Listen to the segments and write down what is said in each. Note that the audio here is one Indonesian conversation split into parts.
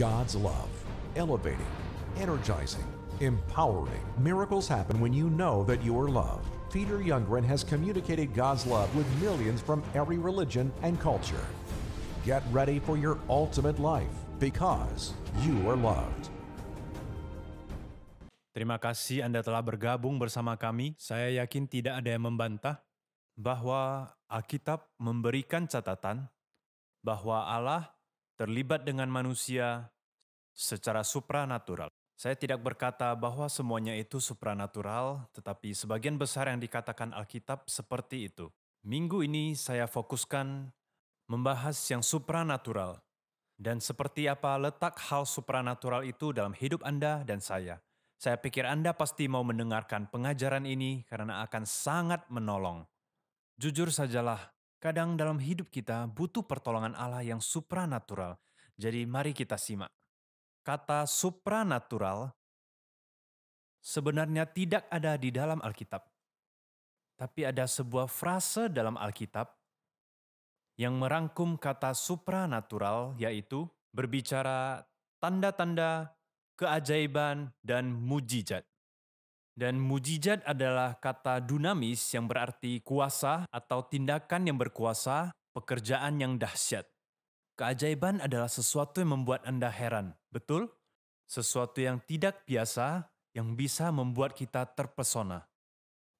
God's love, elevating, energizing, empowering. Miracles happen when you know that you are loved. Peter Youngren has communicated God's love with millions from every religion and culture. Get ready for your ultimate life because you are loved. Terima kasih Anda telah bergabung bersama kami. Saya yakin tidak ada yang membantah bahwa Alkitab memberikan catatan bahwa Allah terlibat dengan manusia secara supranatural. Saya tidak berkata bahwa semuanya itu supranatural, tetapi sebagian besar yang dikatakan Alkitab seperti itu. Minggu ini saya fokuskan membahas yang supranatural dan seperti apa letak hal supranatural itu dalam hidup Anda dan saya. Saya pikir Anda pasti mau mendengarkan pengajaran ini karena akan sangat menolong. Jujur sajalah, Kadang dalam hidup kita butuh pertolongan Allah yang supranatural. Jadi mari kita simak. Kata supranatural sebenarnya tidak ada di dalam Alkitab. Tapi ada sebuah frase dalam Alkitab yang merangkum kata supranatural yaitu berbicara tanda-tanda, keajaiban, dan mujizat. Dan mujizat adalah kata dunamis yang berarti kuasa atau tindakan yang berkuasa, pekerjaan yang dahsyat. Keajaiban adalah sesuatu yang membuat Anda heran, betul? Sesuatu yang tidak biasa yang bisa membuat kita terpesona.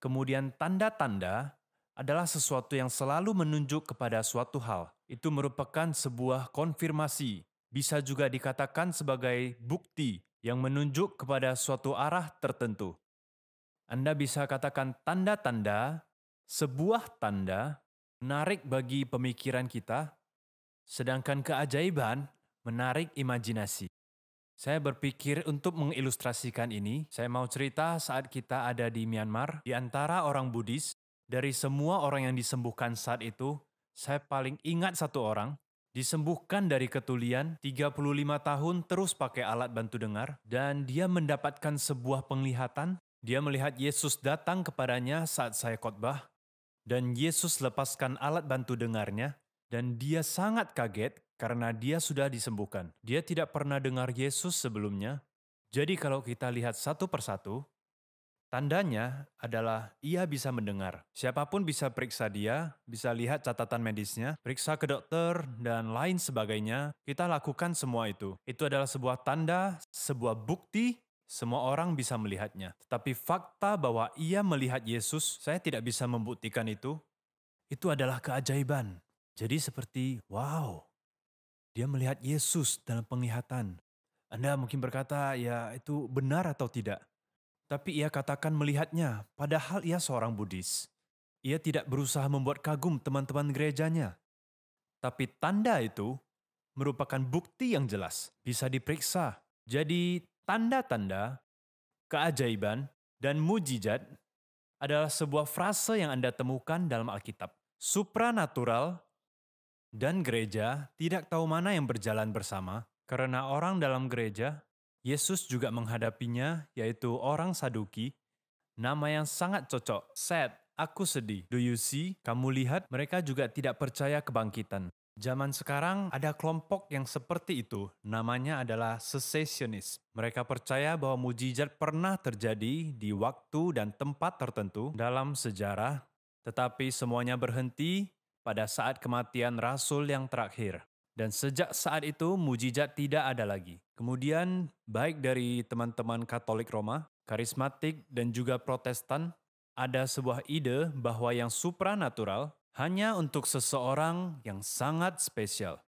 Kemudian tanda-tanda adalah sesuatu yang selalu menunjuk kepada suatu hal. Itu merupakan sebuah konfirmasi, bisa juga dikatakan sebagai bukti yang menunjuk kepada suatu arah tertentu. Anda bisa katakan tanda-tanda, sebuah tanda menarik bagi pemikiran kita, sedangkan keajaiban menarik imajinasi. Saya berpikir untuk mengilustrasikan ini, saya mau cerita saat kita ada di Myanmar, di antara orang Buddhis, dari semua orang yang disembuhkan saat itu, saya paling ingat satu orang, disembuhkan dari ketulian, 35 tahun terus pakai alat bantu dengar, dan dia mendapatkan sebuah penglihatan dia melihat Yesus datang kepadanya saat saya khotbah, dan Yesus lepaskan alat bantu dengarnya, dan dia sangat kaget karena dia sudah disembuhkan. Dia tidak pernah dengar Yesus sebelumnya. Jadi kalau kita lihat satu persatu, tandanya adalah ia bisa mendengar. Siapapun bisa periksa dia, bisa lihat catatan medisnya, periksa ke dokter, dan lain sebagainya. Kita lakukan semua itu. Itu adalah sebuah tanda, sebuah bukti semua orang bisa melihatnya, tetapi fakta bahwa ia melihat Yesus, saya tidak bisa membuktikan itu. Itu adalah keajaiban. Jadi seperti, wow, dia melihat Yesus dalam penglihatan. Anda mungkin berkata, ya itu benar atau tidak. Tapi ia katakan melihatnya, padahal ia seorang Buddhis. Ia tidak berusaha membuat kagum teman-teman gerejanya. Tapi tanda itu merupakan bukti yang jelas, bisa diperiksa. Jadi tanda-tanda, keajaiban, dan mujizat adalah sebuah frase yang Anda temukan dalam Alkitab. Supranatural dan gereja tidak tahu mana yang berjalan bersama karena orang dalam gereja, Yesus juga menghadapinya yaitu orang Saduki, nama yang sangat cocok, Seth, aku sedih. Do you see? Kamu lihat, mereka juga tidak percaya kebangkitan. Zaman sekarang ada kelompok yang seperti itu, namanya adalah secessionis. Mereka percaya bahwa mujizat pernah terjadi di waktu dan tempat tertentu dalam sejarah, tetapi semuanya berhenti pada saat kematian rasul yang terakhir. Dan sejak saat itu mujizat tidak ada lagi. Kemudian baik dari teman-teman Katolik Roma, karismatik dan juga Protestan ada sebuah ide bahwa yang supranatural hanya untuk seseorang yang sangat spesial.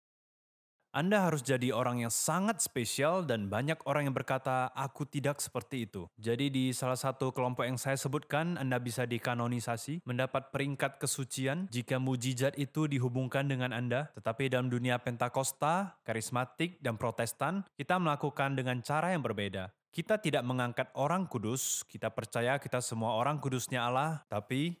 Anda harus jadi orang yang sangat spesial dan banyak orang yang berkata, aku tidak seperti itu. Jadi di salah satu kelompok yang saya sebutkan, Anda bisa dikanonisasi, mendapat peringkat kesucian jika mujizat itu dihubungkan dengan Anda. Tetapi dalam dunia Pentakosta, karismatik, dan protestan, kita melakukan dengan cara yang berbeda. Kita tidak mengangkat orang kudus, kita percaya kita semua orang kudusnya Allah, tapi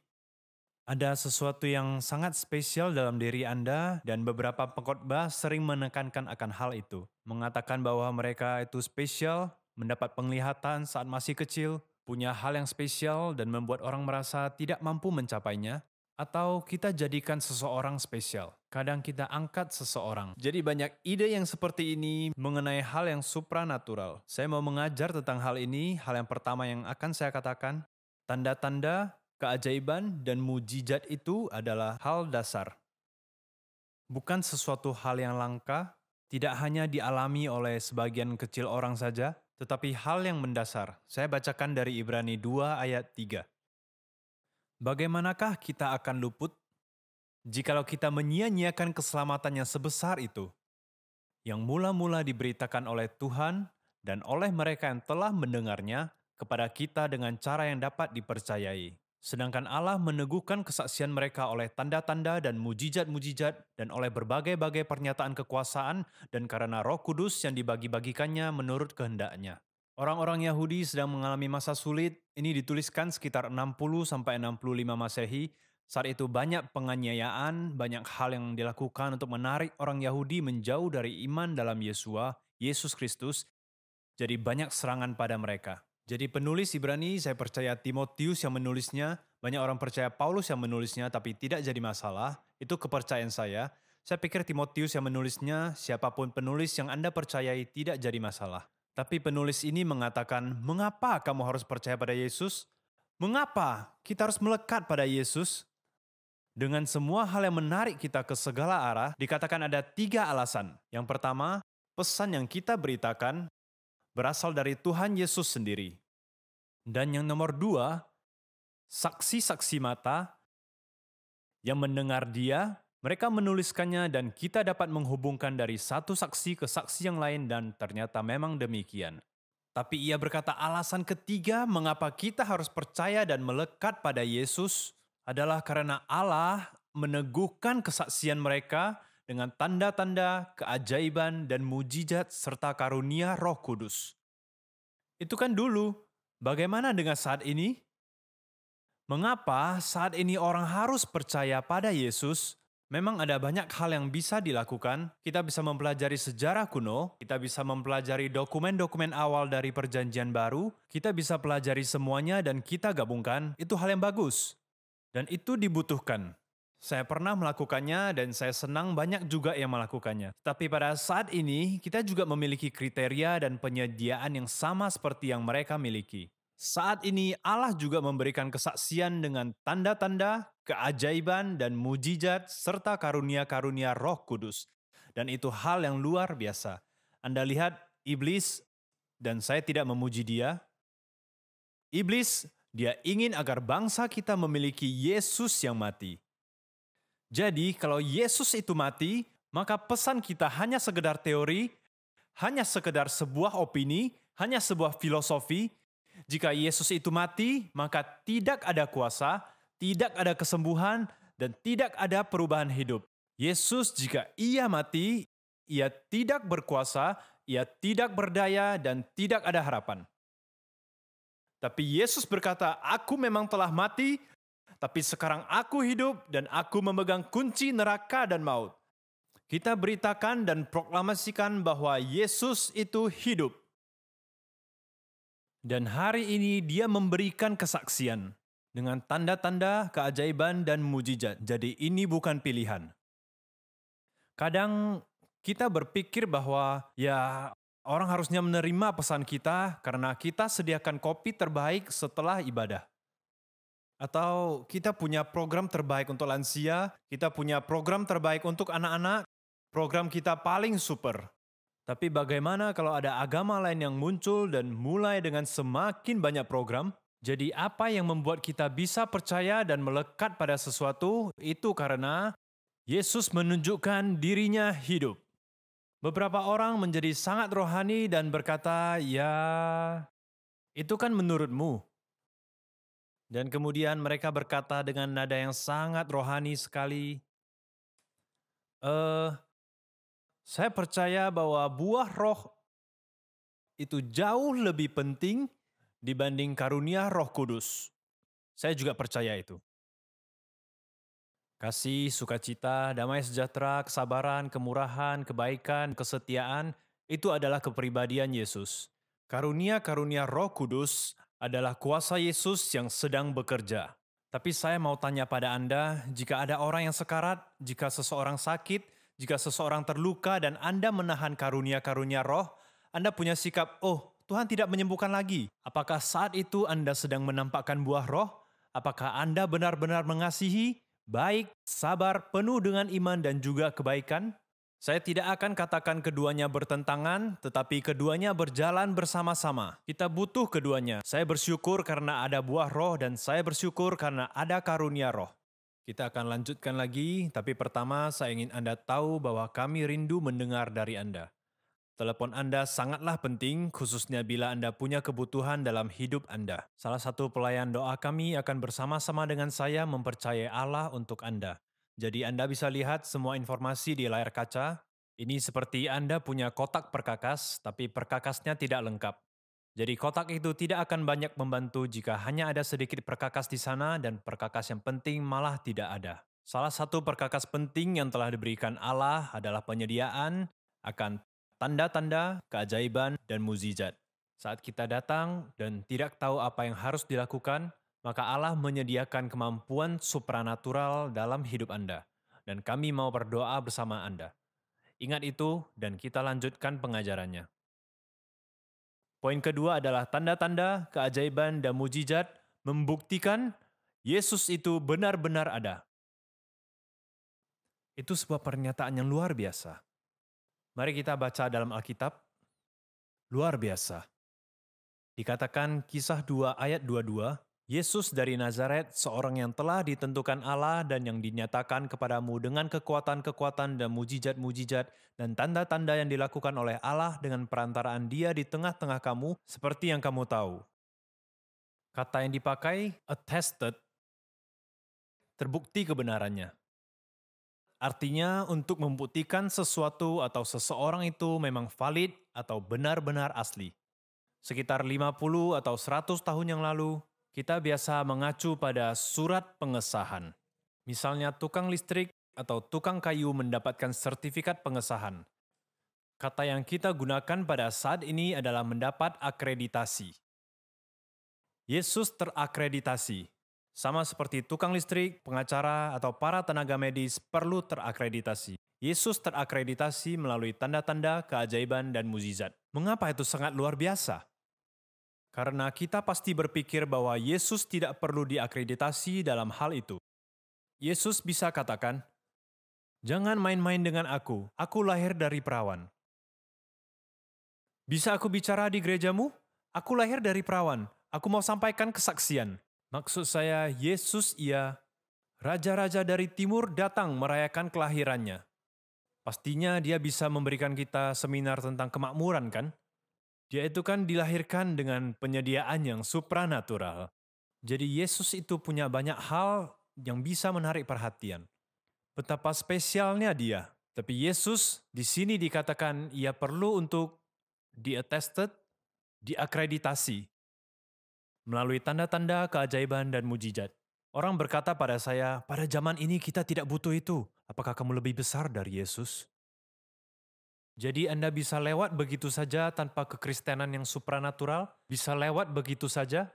ada sesuatu yang sangat spesial dalam diri Anda dan beberapa pengkhotbah sering menekankan akan hal itu. Mengatakan bahwa mereka itu spesial, mendapat penglihatan saat masih kecil, punya hal yang spesial dan membuat orang merasa tidak mampu mencapainya, atau kita jadikan seseorang spesial. Kadang kita angkat seseorang. Jadi banyak ide yang seperti ini mengenai hal yang supranatural. Saya mau mengajar tentang hal ini. Hal yang pertama yang akan saya katakan, tanda-tanda Keajaiban dan mujizat itu adalah hal dasar. Bukan sesuatu hal yang langka, tidak hanya dialami oleh sebagian kecil orang saja, tetapi hal yang mendasar. Saya bacakan dari Ibrani 2 ayat 3. Bagaimanakah kita akan luput jikalau kita menyia-nyiakan keselamatan yang sebesar itu, yang mula-mula diberitakan oleh Tuhan dan oleh mereka yang telah mendengarnya kepada kita dengan cara yang dapat dipercayai. Sedangkan Allah meneguhkan kesaksian mereka oleh tanda-tanda dan mujizat-mujizat dan oleh berbagai-bagai pernyataan kekuasaan dan karena roh kudus yang dibagi-bagikannya menurut kehendaknya. Orang-orang Yahudi sedang mengalami masa sulit, ini dituliskan sekitar 60-65 Masehi, saat itu banyak penganiayaan, banyak hal yang dilakukan untuk menarik orang Yahudi menjauh dari iman dalam Yesua, Yesus Kristus, jadi banyak serangan pada mereka. Jadi penulis Ibrani saya percaya Timotius yang menulisnya, banyak orang percaya Paulus yang menulisnya tapi tidak jadi masalah, itu kepercayaan saya. Saya pikir Timotius yang menulisnya, siapapun penulis yang Anda percayai tidak jadi masalah. Tapi penulis ini mengatakan, mengapa kamu harus percaya pada Yesus? Mengapa kita harus melekat pada Yesus? Dengan semua hal yang menarik kita ke segala arah, dikatakan ada tiga alasan. Yang pertama, pesan yang kita beritakan berasal dari Tuhan Yesus sendiri. Dan yang nomor dua, saksi-saksi mata yang mendengar dia, mereka menuliskannya dan kita dapat menghubungkan dari satu saksi ke saksi yang lain dan ternyata memang demikian. Tapi ia berkata alasan ketiga mengapa kita harus percaya dan melekat pada Yesus adalah karena Allah meneguhkan kesaksian mereka dengan tanda-tanda, keajaiban, dan mujizat serta karunia roh kudus. Itu kan dulu, Bagaimana dengan saat ini? Mengapa saat ini orang harus percaya pada Yesus? Memang ada banyak hal yang bisa dilakukan. Kita bisa mempelajari sejarah kuno, kita bisa mempelajari dokumen-dokumen awal dari Perjanjian Baru, kita bisa pelajari semuanya, dan kita gabungkan. Itu hal yang bagus, dan itu dibutuhkan. Saya pernah melakukannya dan saya senang banyak juga yang melakukannya. Tapi pada saat ini, kita juga memiliki kriteria dan penyediaan yang sama seperti yang mereka miliki. Saat ini Allah juga memberikan kesaksian dengan tanda-tanda, keajaiban, dan mujizat serta karunia-karunia roh kudus. Dan itu hal yang luar biasa. Anda lihat iblis, dan saya tidak memuji dia. Iblis, dia ingin agar bangsa kita memiliki Yesus yang mati. Jadi kalau Yesus itu mati, maka pesan kita hanya sekedar teori, hanya sekedar sebuah opini, hanya sebuah filosofi. Jika Yesus itu mati, maka tidak ada kuasa, tidak ada kesembuhan, dan tidak ada perubahan hidup. Yesus jika ia mati, ia tidak berkuasa, ia tidak berdaya, dan tidak ada harapan. Tapi Yesus berkata, "Aku memang telah mati, tapi sekarang aku hidup dan aku memegang kunci neraka dan maut. Kita beritakan dan proklamasikan bahwa Yesus itu hidup. Dan hari ini dia memberikan kesaksian dengan tanda-tanda, keajaiban, dan mujizat. Jadi ini bukan pilihan. Kadang kita berpikir bahwa ya orang harusnya menerima pesan kita karena kita sediakan kopi terbaik setelah ibadah atau kita punya program terbaik untuk lansia, kita punya program terbaik untuk anak-anak, program kita paling super. Tapi bagaimana kalau ada agama lain yang muncul dan mulai dengan semakin banyak program? Jadi apa yang membuat kita bisa percaya dan melekat pada sesuatu itu karena Yesus menunjukkan dirinya hidup. Beberapa orang menjadi sangat rohani dan berkata, "Ya, itu kan menurutmu." Dan kemudian mereka berkata dengan nada yang sangat rohani sekali, eh, saya percaya bahwa buah roh itu jauh lebih penting dibanding karunia roh kudus. Saya juga percaya itu. Kasih, sukacita, damai sejahtera, kesabaran, kemurahan, kebaikan, kesetiaan, itu adalah kepribadian Yesus. Karunia-karunia roh kudus adalah kuasa Yesus yang sedang bekerja. Tapi saya mau tanya pada Anda, jika ada orang yang sekarat, jika seseorang sakit, jika seseorang terluka dan Anda menahan karunia-karunia roh, Anda punya sikap, oh Tuhan tidak menyembuhkan lagi. Apakah saat itu Anda sedang menampakkan buah roh? Apakah Anda benar-benar mengasihi, baik, sabar, penuh dengan iman dan juga kebaikan? Saya tidak akan katakan keduanya bertentangan, tetapi keduanya berjalan bersama-sama. Kita butuh keduanya. Saya bersyukur karena ada buah roh dan saya bersyukur karena ada karunia roh. Kita akan lanjutkan lagi, tapi pertama saya ingin Anda tahu bahwa kami rindu mendengar dari Anda. Telepon Anda sangatlah penting, khususnya bila Anda punya kebutuhan dalam hidup Anda. Salah satu pelayan doa kami akan bersama-sama dengan saya mempercayai Allah untuk Anda. Jadi Anda bisa lihat semua informasi di layar kaca. Ini seperti Anda punya kotak perkakas, tapi perkakasnya tidak lengkap. Jadi kotak itu tidak akan banyak membantu jika hanya ada sedikit perkakas di sana dan perkakas yang penting malah tidak ada. Salah satu perkakas penting yang telah diberikan Allah adalah penyediaan akan tanda-tanda, keajaiban, dan muzizat. Saat kita datang dan tidak tahu apa yang harus dilakukan, maka Allah menyediakan kemampuan supranatural dalam hidup Anda, dan kami mau berdoa bersama Anda. Ingat itu, dan kita lanjutkan pengajarannya. Poin kedua adalah tanda-tanda, keajaiban, dan mujizat membuktikan Yesus itu benar-benar ada. Itu sebuah pernyataan yang luar biasa. Mari kita baca dalam Alkitab. Luar biasa. Dikatakan kisah 2 ayat 22, Yesus dari Nazaret, seorang yang telah ditentukan Allah dan yang dinyatakan kepadamu dengan kekuatan-kekuatan dan mujizat-mujizat dan tanda-tanda yang dilakukan oleh Allah dengan perantaraan dia di tengah-tengah kamu seperti yang kamu tahu. Kata yang dipakai, attested, terbukti kebenarannya. Artinya untuk membuktikan sesuatu atau seseorang itu memang valid atau benar-benar asli. Sekitar 50 atau 100 tahun yang lalu, kita biasa mengacu pada surat pengesahan. Misalnya tukang listrik atau tukang kayu mendapatkan sertifikat pengesahan. Kata yang kita gunakan pada saat ini adalah mendapat akreditasi. Yesus terakreditasi. Sama seperti tukang listrik, pengacara, atau para tenaga medis perlu terakreditasi. Yesus terakreditasi melalui tanda-tanda, keajaiban, dan muzizat. Mengapa itu sangat luar biasa? Karena kita pasti berpikir bahwa Yesus tidak perlu diakreditasi dalam hal itu. Yesus bisa katakan, "Jangan main-main dengan aku, aku lahir dari perawan." Bisa aku bicara di gerejamu? Aku lahir dari perawan, aku mau sampaikan kesaksian. Maksud saya, Yesus ia, raja-raja dari timur datang merayakan kelahirannya. Pastinya dia bisa memberikan kita seminar tentang kemakmuran kan? Dia itu kan dilahirkan dengan penyediaan yang supranatural. Jadi Yesus itu punya banyak hal yang bisa menarik perhatian. Betapa spesialnya dia. Tapi Yesus di sini dikatakan ia perlu untuk diattested, diakreditasi melalui tanda-tanda keajaiban dan mujizat. Orang berkata pada saya, pada zaman ini kita tidak butuh itu. Apakah kamu lebih besar dari Yesus? Jadi Anda bisa lewat begitu saja tanpa kekristenan yang supranatural? Bisa lewat begitu saja?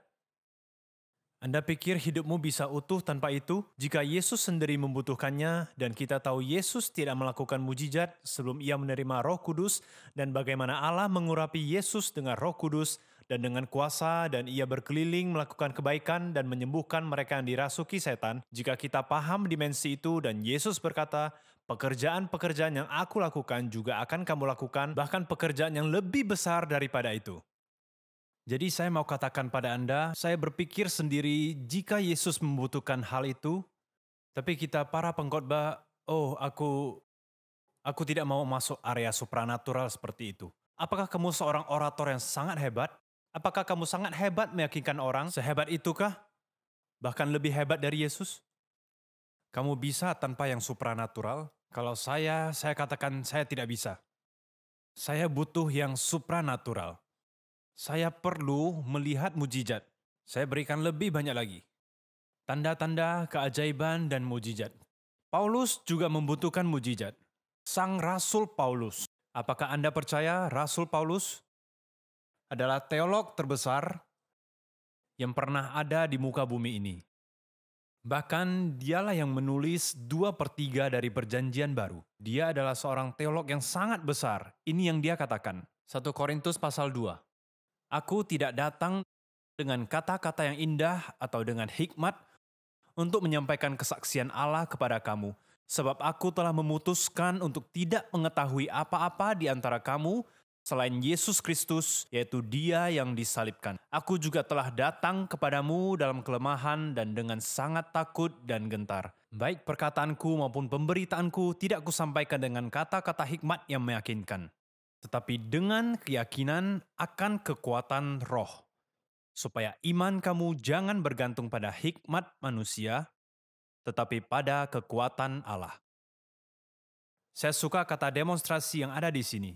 Anda pikir hidupmu bisa utuh tanpa itu? Jika Yesus sendiri membutuhkannya dan kita tahu Yesus tidak melakukan mujizat sebelum ia menerima roh kudus dan bagaimana Allah mengurapi Yesus dengan roh kudus dan dengan kuasa dan ia berkeliling melakukan kebaikan dan menyembuhkan mereka yang dirasuki setan. Jika kita paham dimensi itu dan Yesus berkata, Pekerjaan-pekerjaan yang aku lakukan juga akan kamu lakukan, bahkan pekerjaan yang lebih besar daripada itu. Jadi, saya mau katakan pada Anda, saya berpikir sendiri jika Yesus membutuhkan hal itu, tapi kita para pengkhotbah, oh, aku aku tidak mau masuk area supranatural seperti itu. Apakah kamu seorang orator yang sangat hebat? Apakah kamu sangat hebat meyakinkan orang? Sehebat itukah? Bahkan lebih hebat dari Yesus? Kamu bisa tanpa yang supranatural? Kalau saya, saya katakan saya tidak bisa. Saya butuh yang supranatural. Saya perlu melihat mujizat. Saya berikan lebih banyak lagi. Tanda-tanda, keajaiban, dan mujizat. Paulus juga membutuhkan mujizat. Sang Rasul Paulus. Apakah Anda percaya Rasul Paulus adalah teolog terbesar yang pernah ada di muka bumi ini? Bahkan dialah yang menulis dua per tiga dari perjanjian baru. Dia adalah seorang teolog yang sangat besar. Ini yang dia katakan. 1 Korintus pasal 2. Aku tidak datang dengan kata-kata yang indah atau dengan hikmat untuk menyampaikan kesaksian Allah kepada kamu. Sebab aku telah memutuskan untuk tidak mengetahui apa-apa di antara kamu selain Yesus Kristus, yaitu Dia yang disalibkan. Aku juga telah datang kepadamu dalam kelemahan dan dengan sangat takut dan gentar. Baik perkataanku maupun pemberitaanku tidak kusampaikan dengan kata-kata hikmat yang meyakinkan, tetapi dengan keyakinan akan kekuatan roh, supaya iman kamu jangan bergantung pada hikmat manusia, tetapi pada kekuatan Allah. Saya suka kata demonstrasi yang ada di sini,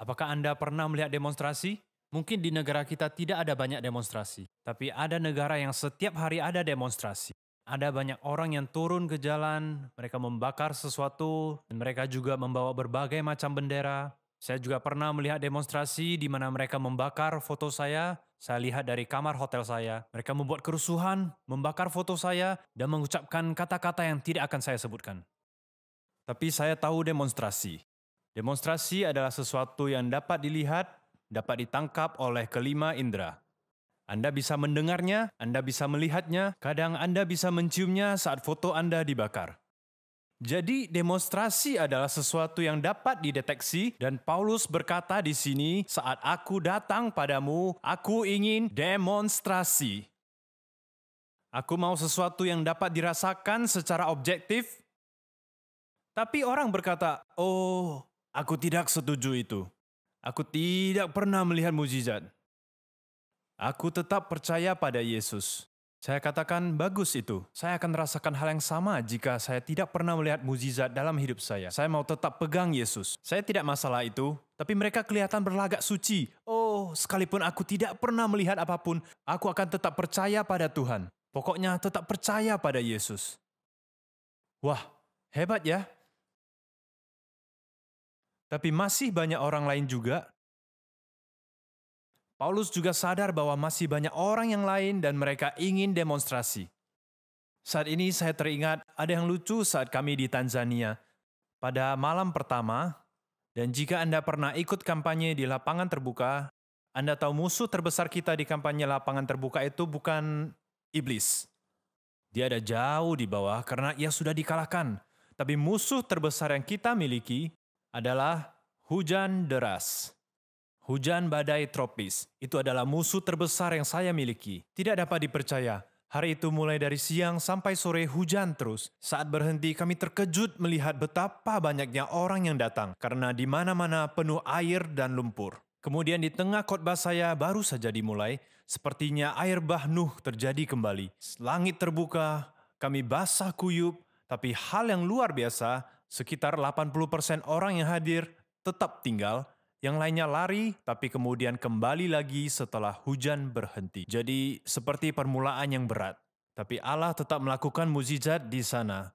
Apakah Anda pernah melihat demonstrasi? Mungkin di negara kita tidak ada banyak demonstrasi, tapi ada negara yang setiap hari ada demonstrasi. Ada banyak orang yang turun ke jalan, mereka membakar sesuatu, dan mereka juga membawa berbagai macam bendera. Saya juga pernah melihat demonstrasi di mana mereka membakar foto saya. Saya lihat dari kamar hotel saya. Mereka membuat kerusuhan, membakar foto saya, dan mengucapkan kata-kata yang tidak akan saya sebutkan. Tapi saya tahu demonstrasi. Demonstrasi adalah sesuatu yang dapat dilihat, dapat ditangkap oleh kelima indera. Anda bisa mendengarnya, Anda bisa melihatnya, kadang Anda bisa menciumnya saat foto Anda dibakar. Jadi, demonstrasi adalah sesuatu yang dapat dideteksi, dan Paulus berkata di sini, "Saat aku datang padamu, aku ingin demonstrasi. Aku mau sesuatu yang dapat dirasakan secara objektif." Tapi orang berkata, "Oh, Aku tidak setuju itu. Aku tidak pernah melihat mujizat. Aku tetap percaya pada Yesus. Saya katakan, bagus itu. Saya akan rasakan hal yang sama jika saya tidak pernah melihat mujizat dalam hidup saya. Saya mau tetap pegang Yesus. Saya tidak masalah itu, tapi mereka kelihatan berlagak suci. Oh, sekalipun aku tidak pernah melihat apapun, aku akan tetap percaya pada Tuhan. Pokoknya tetap percaya pada Yesus. Wah, hebat ya. Tapi masih banyak orang lain juga. Paulus juga sadar bahwa masih banyak orang yang lain dan mereka ingin demonstrasi. Saat ini saya teringat ada yang lucu saat kami di Tanzania. Pada malam pertama, dan jika Anda pernah ikut kampanye di lapangan terbuka, Anda tahu musuh terbesar kita di kampanye lapangan terbuka itu bukan iblis. Dia ada jauh di bawah karena ia sudah dikalahkan. Tapi musuh terbesar yang kita miliki adalah hujan deras. Hujan badai tropis itu adalah musuh terbesar yang saya miliki. Tidak dapat dipercaya, Hari itu mulai dari siang sampai sore hujan terus. Saat berhenti kami terkejut melihat betapa banyaknya orang yang datang karena di mana-mana penuh air dan lumpur. Kemudian di tengah khotbah saya baru saja dimulai, sepertinya air bah Nuh terjadi kembali. Langit terbuka, kami basah kuyup, tapi hal yang luar biasa, Sekitar 80% orang yang hadir tetap tinggal, yang lainnya lari tapi kemudian kembali lagi setelah hujan berhenti. Jadi seperti permulaan yang berat, tapi Allah tetap melakukan mukjizat di sana.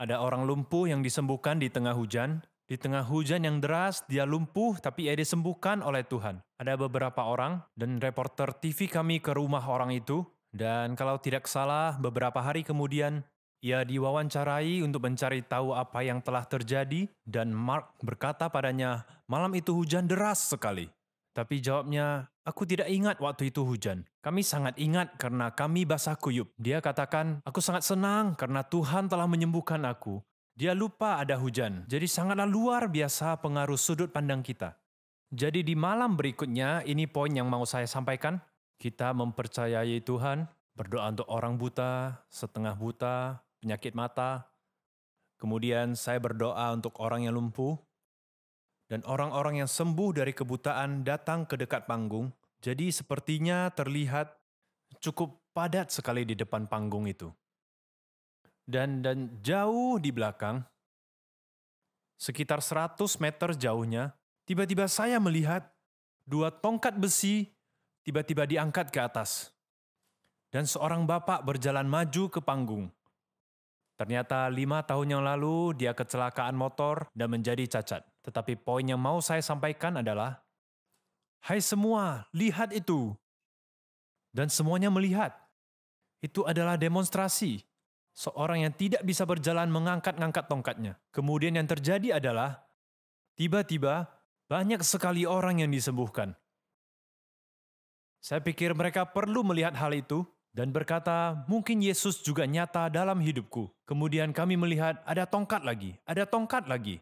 Ada orang lumpuh yang disembuhkan di tengah hujan, di tengah hujan yang deras, dia lumpuh tapi ia disembuhkan oleh Tuhan. Ada beberapa orang dan reporter TV kami ke rumah orang itu. Dan kalau tidak salah, beberapa hari kemudian ia diwawancarai untuk mencari tahu apa yang telah terjadi dan Mark berkata padanya, malam itu hujan deras sekali. Tapi jawabnya, aku tidak ingat waktu itu hujan. Kami sangat ingat karena kami basah kuyup. Dia katakan, aku sangat senang karena Tuhan telah menyembuhkan aku. Dia lupa ada hujan, jadi sangatlah luar biasa pengaruh sudut pandang kita. Jadi di malam berikutnya, ini poin yang mau saya sampaikan. Kita mempercayai Tuhan, berdoa untuk orang buta, setengah buta, penyakit mata. Kemudian saya berdoa untuk orang yang lumpuh. Dan orang-orang yang sembuh dari kebutaan datang ke dekat panggung. Jadi sepertinya terlihat cukup padat sekali di depan panggung itu. Dan dan jauh di belakang, sekitar 100 meter jauhnya, tiba-tiba saya melihat dua tongkat besi tiba-tiba diangkat ke atas. Dan seorang bapak berjalan maju ke panggung. Ternyata lima tahun yang lalu dia kecelakaan motor dan menjadi cacat. Tetapi poin yang mau saya sampaikan adalah, Hai semua, lihat itu. Dan semuanya melihat. Itu adalah demonstrasi. Seorang yang tidak bisa berjalan mengangkat-ngangkat tongkatnya. Kemudian yang terjadi adalah, tiba-tiba banyak sekali orang yang disembuhkan. Saya pikir mereka perlu melihat hal itu dan berkata, "Mungkin Yesus juga nyata dalam hidupku." Kemudian kami melihat ada tongkat lagi, ada tongkat lagi.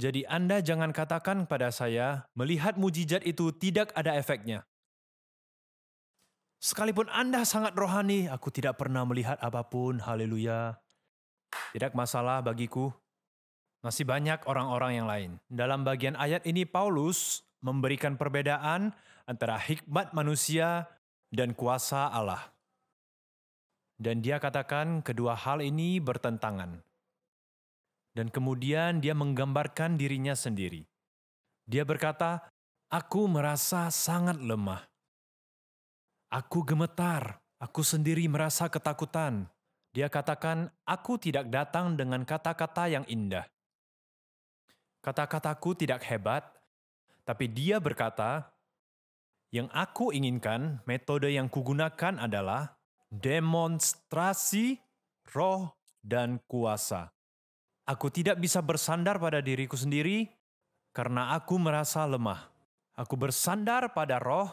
Jadi, Anda jangan katakan pada saya, "Melihat mujizat itu tidak ada efeknya." Sekalipun Anda sangat rohani, aku tidak pernah melihat apapun. Haleluya! Tidak masalah bagiku. Masih banyak orang-orang yang lain. Dalam bagian ayat ini, Paulus memberikan perbedaan antara hikmat manusia dan kuasa Allah. Dan dia katakan kedua hal ini bertentangan. Dan kemudian dia menggambarkan dirinya sendiri. Dia berkata, "Aku merasa sangat lemah. Aku gemetar, aku sendiri merasa ketakutan." Dia katakan, "Aku tidak datang dengan kata-kata yang indah. Kata-kataku tidak hebat, tapi dia berkata, 'Yang aku inginkan, metode yang kugunakan adalah demonstrasi roh dan kuasa. Aku tidak bisa bersandar pada diriku sendiri karena aku merasa lemah. Aku bersandar pada roh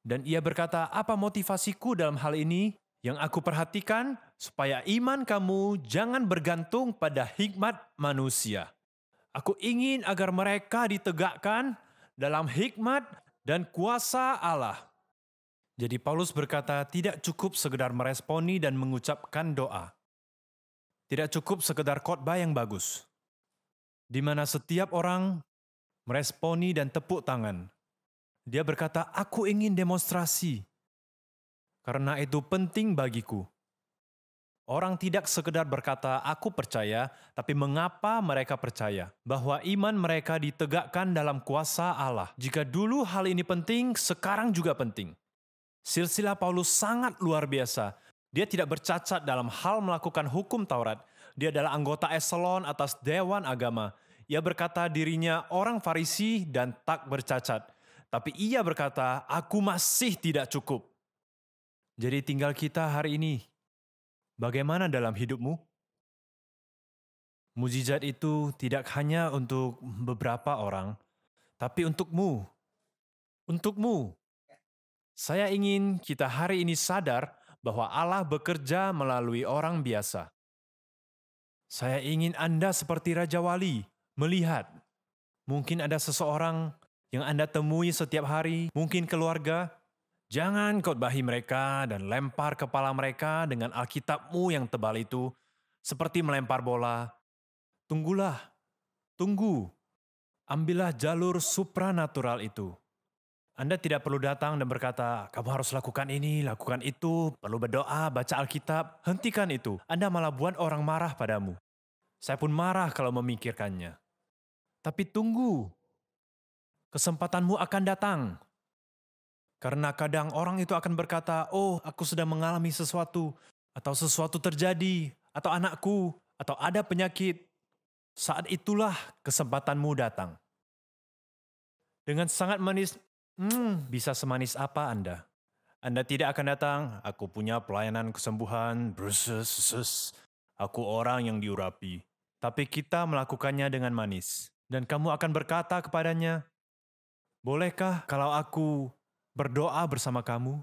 dan ia berkata, apa motivasiku dalam hal ini? Yang aku perhatikan supaya iman kamu jangan bergantung pada hikmat manusia. Aku ingin agar mereka ditegakkan dalam hikmat dan kuasa Allah jadi Paulus berkata, tidak cukup sekedar meresponi dan mengucapkan doa. Tidak cukup sekedar khotbah yang bagus, di mana setiap orang meresponi dan tepuk tangan. Dia berkata, aku ingin demonstrasi, karena itu penting bagiku. Orang tidak sekedar berkata, aku percaya, tapi mengapa mereka percaya? Bahwa iman mereka ditegakkan dalam kuasa Allah. Jika dulu hal ini penting, sekarang juga penting. Silsilah Paulus sangat luar biasa. Dia tidak bercacat dalam hal melakukan hukum Taurat. Dia adalah anggota eselon atas Dewan Agama. Ia berkata dirinya orang Farisi dan tak bercacat. Tapi ia berkata, aku masih tidak cukup. Jadi tinggal kita hari ini. Bagaimana dalam hidupmu? Mujizat itu tidak hanya untuk beberapa orang, tapi untukmu. Untukmu. Saya ingin kita hari ini sadar bahwa Allah bekerja melalui orang biasa. Saya ingin Anda seperti Raja Wali melihat. Mungkin ada seseorang yang Anda temui setiap hari, mungkin keluarga. Jangan khotbahi mereka dan lempar kepala mereka dengan Alkitabmu yang tebal itu, seperti melempar bola. Tunggulah, tunggu, ambillah jalur supranatural itu. Anda tidak perlu datang dan berkata, kamu harus lakukan ini, lakukan itu, perlu berdoa, baca Alkitab, hentikan itu. Anda malah buat orang marah padamu. Saya pun marah kalau memikirkannya. Tapi tunggu, kesempatanmu akan datang. Karena kadang orang itu akan berkata, oh aku sudah mengalami sesuatu, atau sesuatu terjadi, atau anakku, atau ada penyakit. Saat itulah kesempatanmu datang. Dengan sangat manis, Hmm. Bisa semanis apa Anda? Anda tidak akan datang. Aku punya pelayanan kesembuhan. Brusus, Aku orang yang diurapi. Tapi kita melakukannya dengan manis. Dan kamu akan berkata kepadanya, Bolehkah kalau aku berdoa bersama kamu?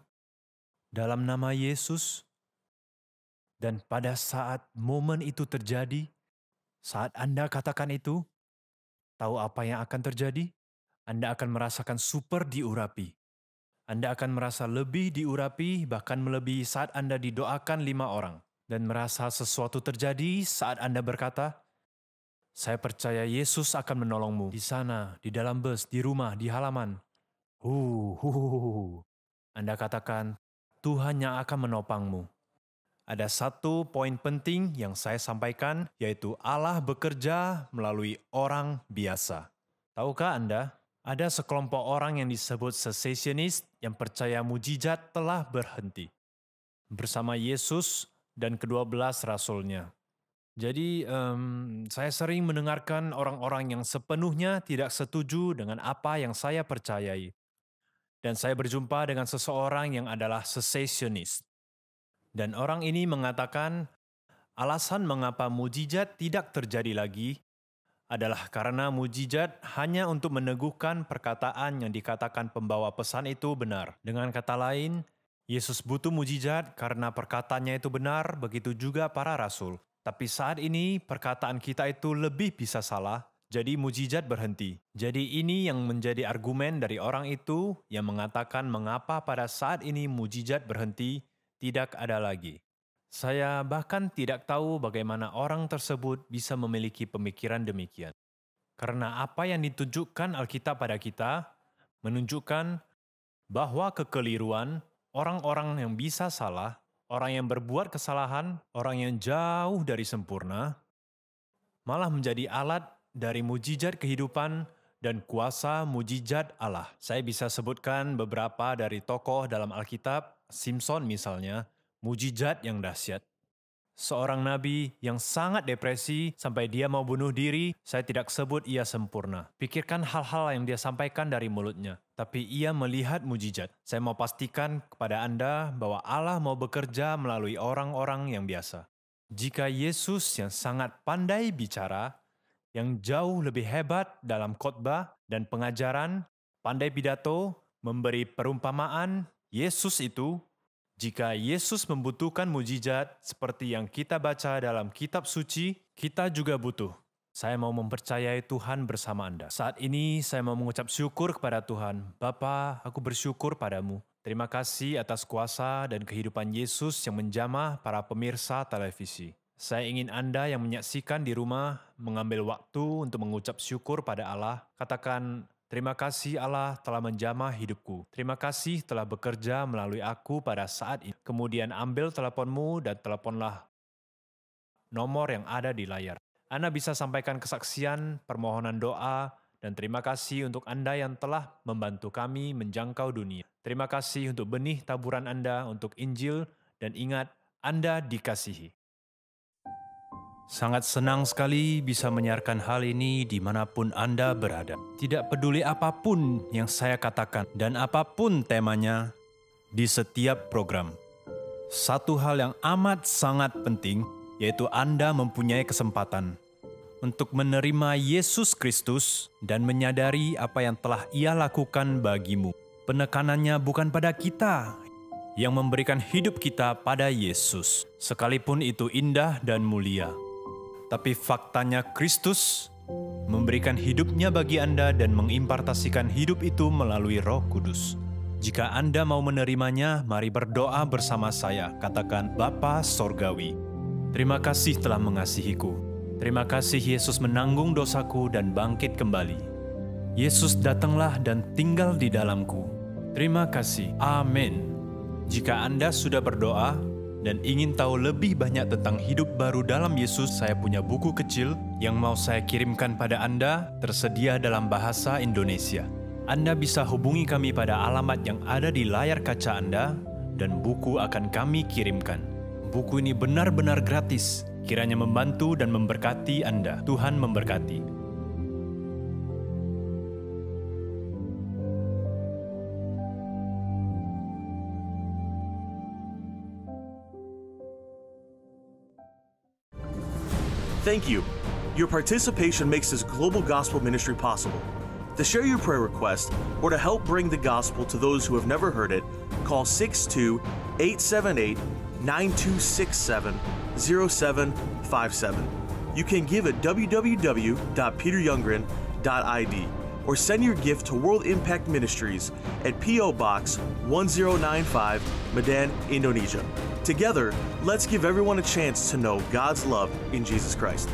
Dalam nama Yesus. Dan pada saat momen itu terjadi, saat Anda katakan itu, tahu apa yang akan terjadi? Anda akan merasakan super diurapi. Anda akan merasa lebih diurapi, bahkan melebihi saat Anda didoakan lima orang, dan merasa sesuatu terjadi saat Anda berkata, "Saya percaya Yesus akan menolongmu di sana, di dalam bus, di rumah, di halaman." Huh, huh, huh, huh. Anda katakan, "Tuhan yang akan menopangmu." Ada satu poin penting yang saya sampaikan, yaitu Allah bekerja melalui orang biasa. Tahukah Anda ada sekelompok orang yang disebut secessionis yang percaya mujizat telah berhenti. Bersama Yesus dan kedua belas rasulnya. Jadi um, saya sering mendengarkan orang-orang yang sepenuhnya tidak setuju dengan apa yang saya percayai. Dan saya berjumpa dengan seseorang yang adalah secessionis. Dan orang ini mengatakan alasan mengapa mujizat tidak terjadi lagi adalah karena mujizat hanya untuk meneguhkan perkataan yang dikatakan pembawa pesan itu benar. Dengan kata lain, Yesus butuh mujizat karena perkataannya itu benar, begitu juga para rasul. Tapi saat ini perkataan kita itu lebih bisa salah, jadi mujizat berhenti. Jadi ini yang menjadi argumen dari orang itu yang mengatakan mengapa pada saat ini mujizat berhenti, tidak ada lagi. Saya bahkan tidak tahu bagaimana orang tersebut bisa memiliki pemikiran demikian. Karena apa yang ditunjukkan Alkitab pada kita menunjukkan bahwa kekeliruan, orang-orang yang bisa salah, orang yang berbuat kesalahan, orang yang jauh dari sempurna, malah menjadi alat dari mujizat kehidupan dan kuasa mujizat Allah. Saya bisa sebutkan beberapa dari tokoh dalam Alkitab, Simpson misalnya, mujizat yang dahsyat. Seorang nabi yang sangat depresi sampai dia mau bunuh diri, saya tidak sebut ia sempurna. Pikirkan hal-hal yang dia sampaikan dari mulutnya, tapi ia melihat mujizat. Saya mau pastikan kepada Anda bahwa Allah mau bekerja melalui orang-orang yang biasa. Jika Yesus yang sangat pandai bicara, yang jauh lebih hebat dalam khotbah dan pengajaran, pandai pidato, memberi perumpamaan, Yesus itu jika Yesus membutuhkan mujizat seperti yang kita baca dalam kitab suci, kita juga butuh. Saya mau mempercayai Tuhan bersama Anda. Saat ini saya mau mengucap syukur kepada Tuhan. Bapa, aku bersyukur padamu. Terima kasih atas kuasa dan kehidupan Yesus yang menjamah para pemirsa televisi. Saya ingin Anda yang menyaksikan di rumah mengambil waktu untuk mengucap syukur pada Allah. Katakan, Terima kasih Allah telah menjamah hidupku. Terima kasih telah bekerja melalui aku pada saat ini. Kemudian ambil teleponmu dan teleponlah nomor yang ada di layar. Anda bisa sampaikan kesaksian, permohonan doa, dan terima kasih untuk Anda yang telah membantu kami menjangkau dunia. Terima kasih untuk benih taburan Anda untuk Injil, dan ingat, Anda dikasihi. Sangat senang sekali bisa menyiarkan hal ini dimanapun Anda berada. Tidak peduli apapun yang saya katakan dan apapun temanya di setiap program. Satu hal yang amat sangat penting yaitu Anda mempunyai kesempatan untuk menerima Yesus Kristus dan menyadari apa yang telah Ia lakukan bagimu. Penekanannya bukan pada kita yang memberikan hidup kita pada Yesus, sekalipun itu indah dan mulia tapi faktanya Kristus memberikan hidupnya bagi Anda dan mengimpartasikan hidup itu melalui Roh Kudus. Jika Anda mau menerimanya, mari berdoa bersama saya. Katakan, Bapa Sorgawi, terima kasih telah mengasihiku. Terima kasih Yesus menanggung dosaku dan bangkit kembali. Yesus datanglah dan tinggal di dalamku. Terima kasih. Amin. Jika Anda sudah berdoa, dan ingin tahu lebih banyak tentang hidup baru dalam Yesus, saya punya buku kecil yang mau saya kirimkan pada Anda, tersedia dalam bahasa Indonesia. Anda bisa hubungi kami pada alamat yang ada di layar kaca Anda, dan buku akan kami kirimkan. Buku ini benar-benar gratis, kiranya membantu dan memberkati Anda. Tuhan memberkati. Thank you. Your participation makes this global gospel ministry possible. To share your prayer request or to help bring the gospel to those who have never heard it, call 62 878 9267 0757. You can give at www.peteryoungren.id or send your gift to World Impact Ministries at P.O. Box 1095, Medan, Indonesia. Together, let's give everyone a chance to know God's love in Jesus Christ.